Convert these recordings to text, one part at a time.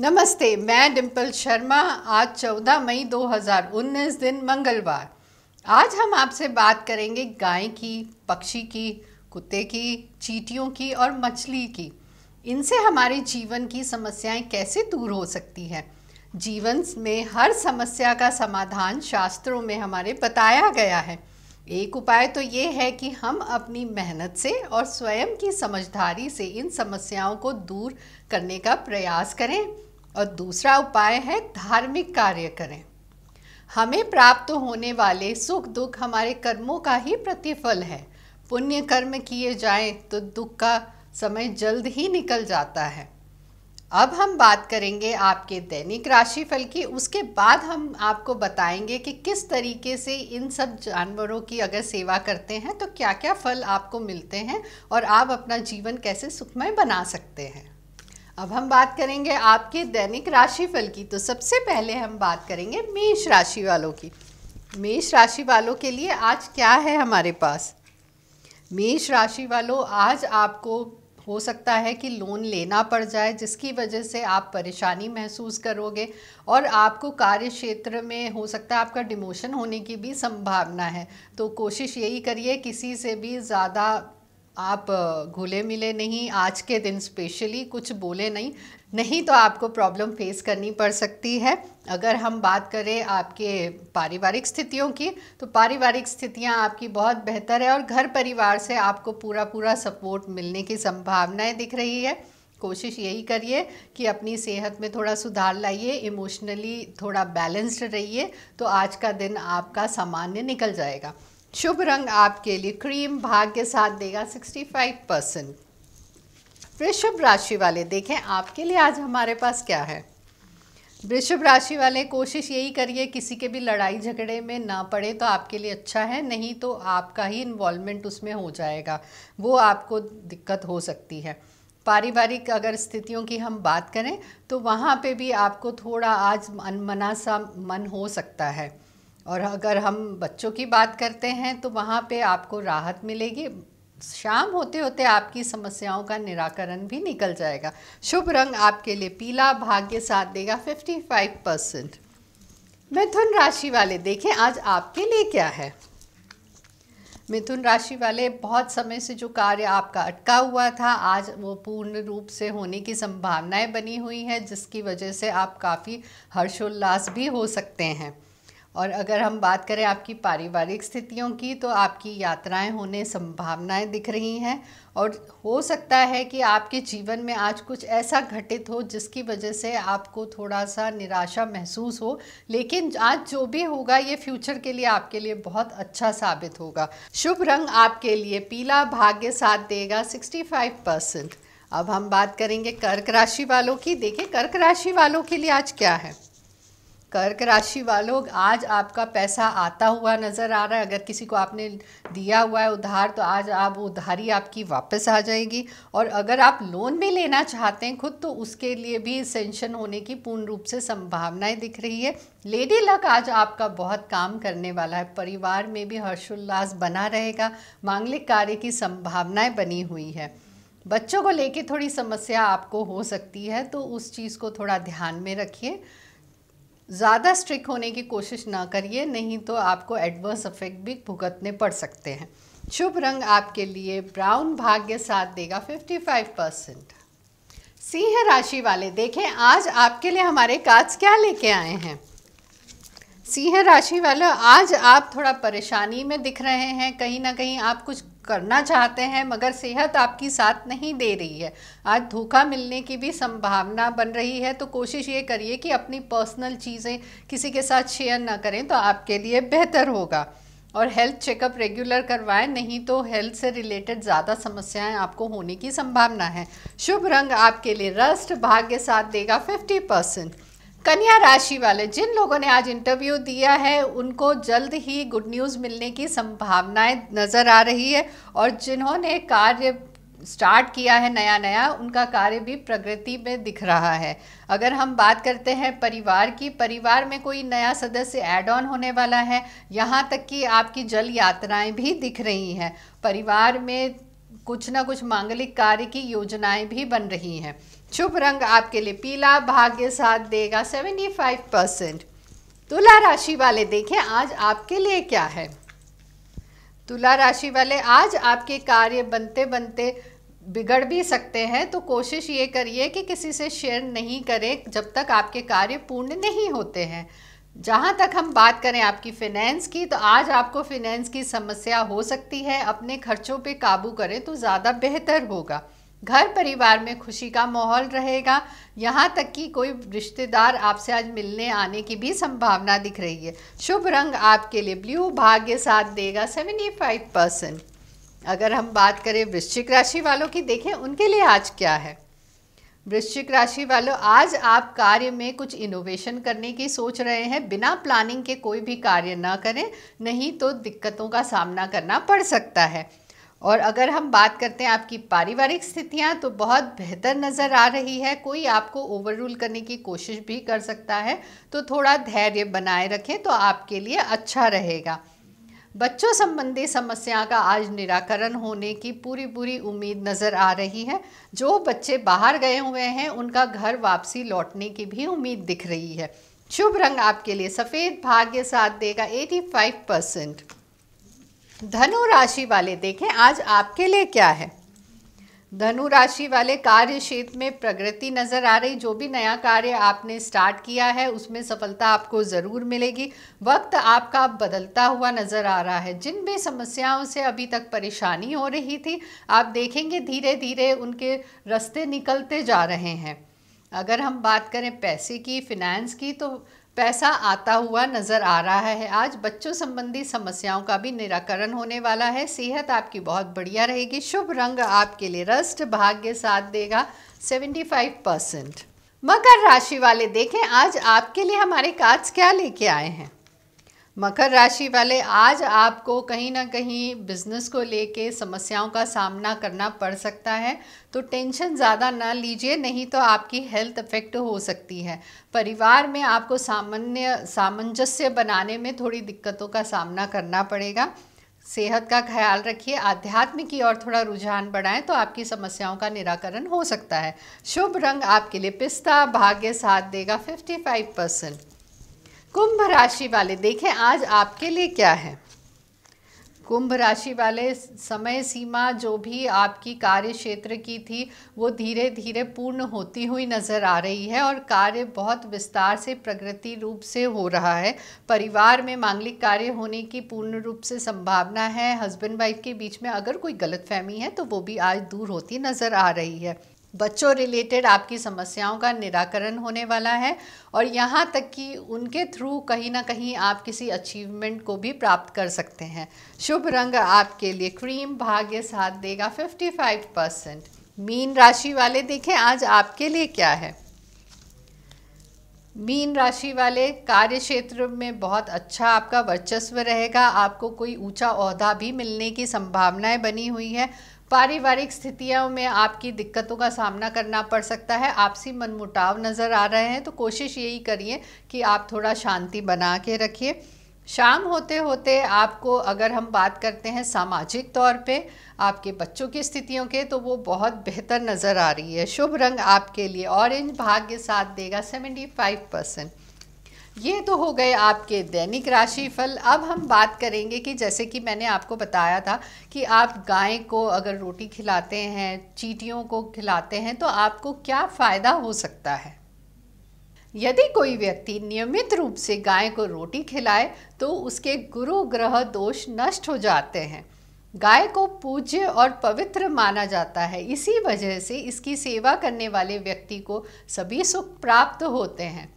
नमस्ते मैं डिम्पल शर्मा आज 14 मई 2019 दिन मंगलवार आज हम आपसे बात करेंगे गाय की पक्षी की कुत्ते की चीटियों की और मछली की इनसे हमारे जीवन की समस्याएं कैसे दूर हो सकती हैं जीवन में हर समस्या का समाधान शास्त्रों में हमारे बताया गया है एक उपाय तो ये है कि हम अपनी मेहनत से और स्वयं की समझदारी से इन समस्याओं को दूर करने का प्रयास करें और दूसरा उपाय है धार्मिक कार्य करें हमें प्राप्त होने वाले सुख दुख हमारे कर्मों का ही प्रतिफल है पुण्य कर्म किए जाएं तो दुख का समय जल्द ही निकल जाता है अब हम बात करेंगे आपके दैनिक राशिफल की उसके बाद हम आपको बताएंगे कि किस तरीके से इन सब जानवरों की अगर सेवा करते हैं तो क्या क्या फल आपको मिलते हैं और आप अपना जीवन कैसे सुखमय बना सकते हैं अब हम बात करेंगे आपके दैनिक राशिफल की तो सबसे पहले हम बात करेंगे मेष राशि वालों की मेष राशि वालों के लिए आज क्या है हमारे पास मेष राशि वालों आज आपको हो सकता है कि लोन लेना पड़ जाए जिसकी वजह से आप परेशानी महसूस करोगे और आपको कार्य क्षेत्र में हो सकता है आपका डिमोशन होने की भी संभावना है तो कोशिश यही करिए किसी से भी ज़्यादा आप घुले मिले नहीं आज के दिन स्पेशली कुछ बोले नहीं नहीं तो आपको प्रॉब्लम फेस करनी पड़ सकती है अगर हम बात करें आपके पारिवारिक स्थितियों की तो पारिवारिक स्थितियां आपकी बहुत बेहतर है और घर परिवार से आपको पूरा पूरा सपोर्ट मिलने की संभावनाएं दिख रही है कोशिश यही करिए कि अपनी सेहत में थोड़ा सुधार लाइए इमोशनली थोड़ा बैलेंस्ड रहिए तो आज का दिन आपका सामान्य निकल जाएगा शुभ रंग आपके लिए क्रीम भाग के साथ देगा फाइव परसेंट वृषभ राशि वाले देखें आपके लिए आज हमारे पास क्या है वृषभ राशि वाले कोशिश यही करिए किसी के भी लड़ाई झगड़े में ना पड़े तो आपके लिए अच्छा है नहीं तो आपका ही इन्वॉल्वमेंट उसमें हो जाएगा वो आपको दिक्कत हो सकती है पारिवारिक अगर स्थितियों की हम बात करें तो वहाँ पे भी आपको थोड़ा आज अनमना सा मन हो सकता है और अगर हम बच्चों की बात करते हैं तो वहाँ पे आपको राहत मिलेगी शाम होते होते आपकी समस्याओं का निराकरण भी निकल जाएगा शुभ रंग आपके लिए पीला भाग्य साथ देगा 55 परसेंट मिथुन राशि वाले देखें आज आपके लिए क्या है मिथुन राशि वाले बहुत समय से जो कार्य आपका अटका हुआ था आज वो पूर्ण रूप से होने की संभावनाएं बनी हुई हैं जिसकी वजह से आप काफ़ी हर्षोल्लास भी हो सकते हैं और अगर हम बात करें आपकी पारिवारिक स्थितियों की तो आपकी यात्राएं होने संभावनाएं दिख रही हैं और हो सकता है कि आपके जीवन में आज कुछ ऐसा घटित हो जिसकी वजह से आपको थोड़ा सा निराशा महसूस हो लेकिन आज जो भी होगा ये फ्यूचर के लिए आपके लिए बहुत अच्छा साबित होगा शुभ रंग आपके लिए पीला भाग्य साथ देगा सिक्सटी परसेंट अब हम बात करेंगे कर्क राशि वालों की देखिए कर्क राशि वालों के लिए आज क्या है कर्क राशि वालों आज आपका पैसा आता हुआ नज़र आ रहा है अगर किसी को आपने दिया हुआ है उधार तो आज आप उधारी आपकी वापस आ जाएगी और अगर आप लोन भी लेना चाहते हैं खुद तो उसके लिए भी सेंशन होने की पूर्ण रूप से संभावनाएं दिख रही है लेडी लक आज आपका बहुत काम करने वाला है परिवार में भी हर्षोल्लास बना रहेगा मांगलिक कार्य की संभावनाएँ बनी हुई है बच्चों को लेके थोड़ी समस्या आपको हो सकती है तो उस चीज़ को थोड़ा ध्यान में रखिए ज़्यादा स्ट्रिक होने की कोशिश ना करिए नहीं तो आपको एडवर्स इफेक्ट भी भुगतने पड़ सकते हैं शुभ रंग आपके लिए ब्राउन भाग्य साथ देगा 55 परसेंट सिंह राशि वाले देखें आज आपके लिए हमारे कार्ड्स क्या लेके आए हैं सिंह राशि वाले आज आप थोड़ा परेशानी में दिख रहे हैं कहीं ना कहीं आप कुछ करना चाहते हैं मगर सेहत आपकी साथ नहीं दे रही है आज धोखा मिलने की भी संभावना बन रही है तो कोशिश ये करिए कि अपनी पर्सनल चीज़ें किसी के साथ शेयर ना करें तो आपके लिए बेहतर होगा और हेल्थ चेकअप रेगुलर करवाएं नहीं तो हेल्थ से रिलेटेड ज़्यादा समस्याएं आपको होने की संभावना है शुभ रंग आपके लिए रस्ट भाग्य साथ देगा फिफ्टी परसेंट कन्या राशि वाले जिन लोगों ने आज इंटरव्यू दिया है उनको जल्द ही गुड न्यूज़ मिलने की संभावनाएं नज़र आ रही है और जिन्होंने कार्य स्टार्ट किया है नया नया उनका कार्य भी प्रगति में दिख रहा है अगर हम बात करते हैं परिवार की परिवार में कोई नया सदस्य ऐड ऑन होने वाला है यहाँ तक कि आपकी जल यात्राएं भी दिख रही हैं परिवार में कुछ ना कुछ मांगलिक कार्य की योजनाएं भी बन रही हैं शुभ रंग आपके लिए पीला भाग्य साथ देगा 75 परसेंट तुला राशि वाले देखें आज आपके लिए क्या है तुला राशि वाले आज आपके कार्य बनते बनते बिगड़ भी सकते हैं तो कोशिश ये करिए कि किसी से शेयर नहीं करें जब तक आपके कार्य पूर्ण नहीं होते हैं जहाँ तक हम बात करें आपकी फ़िनेंस की तो आज आपको फ़िनेंस की समस्या हो सकती है अपने खर्चों पे काबू करें तो ज़्यादा बेहतर होगा घर परिवार में खुशी का माहौल रहेगा यहाँ तक कि कोई रिश्तेदार आपसे आज मिलने आने की भी संभावना दिख रही है शुभ रंग आपके लिए ब्लू भाग्य साथ देगा सेवेंटी फाइव परसेंट अगर हम बात करें वृश्चिक राशि वालों की देखें उनके लिए आज क्या है वृश्चिक राशि वालों आज आप कार्य में कुछ इनोवेशन करने की सोच रहे हैं बिना प्लानिंग के कोई भी कार्य ना करें नहीं तो दिक्कतों का सामना करना पड़ सकता है और अगर हम बात करते हैं आपकी पारिवारिक स्थितियां तो बहुत बेहतर नज़र आ रही है कोई आपको ओवर रूल करने की कोशिश भी कर सकता है तो थोड़ा धैर्य बनाए रखें तो आपके लिए अच्छा रहेगा बच्चों संबंधी समस्या का आज निराकरण होने की पूरी पूरी उम्मीद नज़र आ रही है जो बच्चे बाहर गए हुए हैं उनका घर वापसी लौटने की भी उम्मीद दिख रही है शुभ रंग आपके लिए सफ़ेद भाग्य साथ देगा 85 परसेंट धनु राशि वाले देखें आज आपके लिए क्या है धनु राशि वाले कार्य क्षेत्र में प्रगति नज़र आ रही जो भी नया कार्य आपने स्टार्ट किया है उसमें सफलता आपको ज़रूर मिलेगी वक्त आपका बदलता हुआ नज़र आ रहा है जिन भी समस्याओं से अभी तक परेशानी हो रही थी आप देखेंगे धीरे धीरे उनके रास्ते निकलते जा रहे हैं अगर हम बात करें पैसे की फिनेंस की तो पैसा आता हुआ नज़र आ रहा है आज बच्चों संबंधी समस्याओं का भी निराकरण होने वाला है सेहत आपकी बहुत बढ़िया रहेगी शुभ रंग आपके लिए रस्ट भाग्य साथ देगा 75 परसेंट मकर राशि वाले देखें आज आपके लिए हमारे कार्ड्स क्या लेके आए हैं मकर राशि वाले आज आपको कहीं ना कहीं बिजनेस को लेके समस्याओं का सामना करना पड़ सकता है तो टेंशन ज़्यादा ना लीजिए नहीं तो आपकी हेल्थ इफेक्ट हो सकती है परिवार में आपको सामान्य सामंजस्य बनाने में थोड़ी दिक्कतों का सामना करना पड़ेगा सेहत का ख्याल रखिए आध्यात्म की ओर थोड़ा रुझान बढ़ाएं तो आपकी समस्याओं का निराकरण हो सकता है शुभ रंग आपके लिए पिस्ता भाग्य साथ देगा फिफ्टी फाइव परसेंट कुंभ राशि वाले देखें आज आपके लिए क्या है कुंभ राशि वाले समय सीमा जो भी आपकी कार्य क्षेत्र की थी वो धीरे धीरे पूर्ण होती हुई नज़र आ रही है और कार्य बहुत विस्तार से प्रगति रूप से हो रहा है परिवार में मांगलिक कार्य होने की पूर्ण रूप से संभावना है हस्बैंड वाइफ के बीच में अगर कोई गलतफहमी है तो वो भी आज दूर होती नज़र आ रही है बच्चों रिलेटेड आपकी समस्याओं का निराकरण होने वाला है और यहाँ तक कि उनके थ्रू कहीं ना कहीं आप किसी अचीवमेंट को भी प्राप्त कर सकते हैं शुभ रंग आपके लिए क्रीम भाग्य साथ देगा 55 परसेंट मीन राशि वाले देखें आज आपके लिए क्या है मीन राशि वाले कार्य क्षेत्र में बहुत अच्छा आपका वर्चस्व रहेगा आपको कोई ऊंचा अहदा भी मिलने की संभावनाएं बनी हुई है पारिवारिक स्थितियों में आपकी दिक्कतों का सामना करना पड़ सकता है आपसी मनमुटाव नज़र आ रहे हैं तो कोशिश यही करिए कि आप थोड़ा शांति बना के रखिए शाम होते होते आपको अगर हम बात करते हैं सामाजिक तौर पे आपके बच्चों की स्थितियों के तो वो बहुत बेहतर नज़र आ रही है शुभ रंग आपके लिए ऑरेंज भाग्य साथ देगा सेवेंटी फाइव परसेंट ये तो हो गए आपके दैनिक राशिफल अब हम बात करेंगे कि जैसे कि मैंने आपको बताया था कि आप गाय को अगर रोटी खिलाते हैं चीटियों को खिलाते हैं तो आपको क्या फ़ायदा हो सकता है यदि कोई व्यक्ति नियमित रूप से गाय को रोटी खिलाए तो उसके गुरु ग्रह दोष नष्ट हो जाते हैं गाय को पूज्य और पवित्र माना जाता है इसी वजह से इसकी सेवा करने वाले व्यक्ति को सभी सुख प्राप्त होते हैं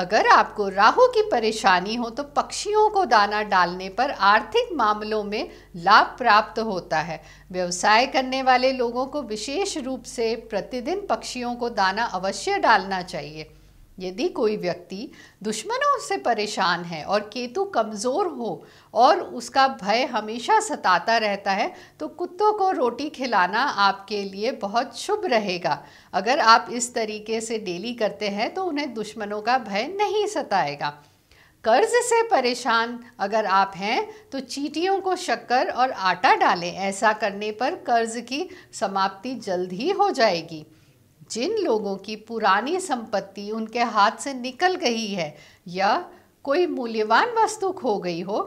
अगर आपको राहु की परेशानी हो तो पक्षियों को दाना डालने पर आर्थिक मामलों में लाभ प्राप्त होता है व्यवसाय करने वाले लोगों को विशेष रूप से प्रतिदिन पक्षियों को दाना अवश्य डालना चाहिए यदि कोई व्यक्ति दुश्मनों से परेशान है और केतु कमज़ोर हो और उसका भय हमेशा सताता रहता है तो कुत्तों को रोटी खिलाना आपके लिए बहुत शुभ रहेगा अगर आप इस तरीके से डेली करते हैं तो उन्हें दुश्मनों का भय नहीं सताएगा कर्ज से परेशान अगर आप हैं तो चीटियों को शक्कर और आटा डालें ऐसा करने पर कर्ज की समाप्ति जल्द ही हो जाएगी जिन लोगों की पुरानी संपत्ति उनके हाथ से निकल गई है या कोई मूल्यवान वस्तु खो गई हो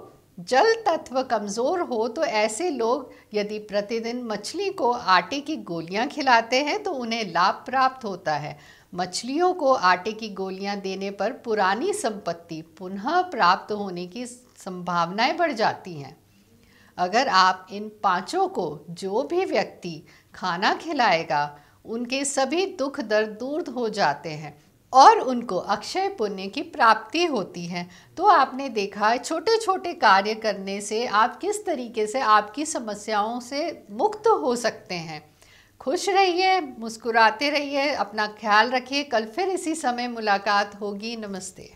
जल तत्व कमज़ोर हो तो ऐसे लोग यदि प्रतिदिन मछली को आटे की गोलियां खिलाते हैं तो उन्हें लाभ प्राप्त होता है मछलियों को आटे की गोलियां देने पर पुरानी संपत्ति पुनः प्राप्त होने की संभावनाएं बढ़ जाती हैं अगर आप इन पांचों को जो भी व्यक्ति खाना खिलाएगा उनके सभी दुख दर्द दूर हो जाते हैं और उनको अक्षय पुण्य की प्राप्ति होती है तो आपने देखा है छोटे छोटे कार्य करने से आप किस तरीके से आपकी समस्याओं से मुक्त हो सकते हैं खुश रहिए मुस्कुराते रहिए अपना ख्याल रखिए कल फिर इसी समय मुलाकात होगी नमस्ते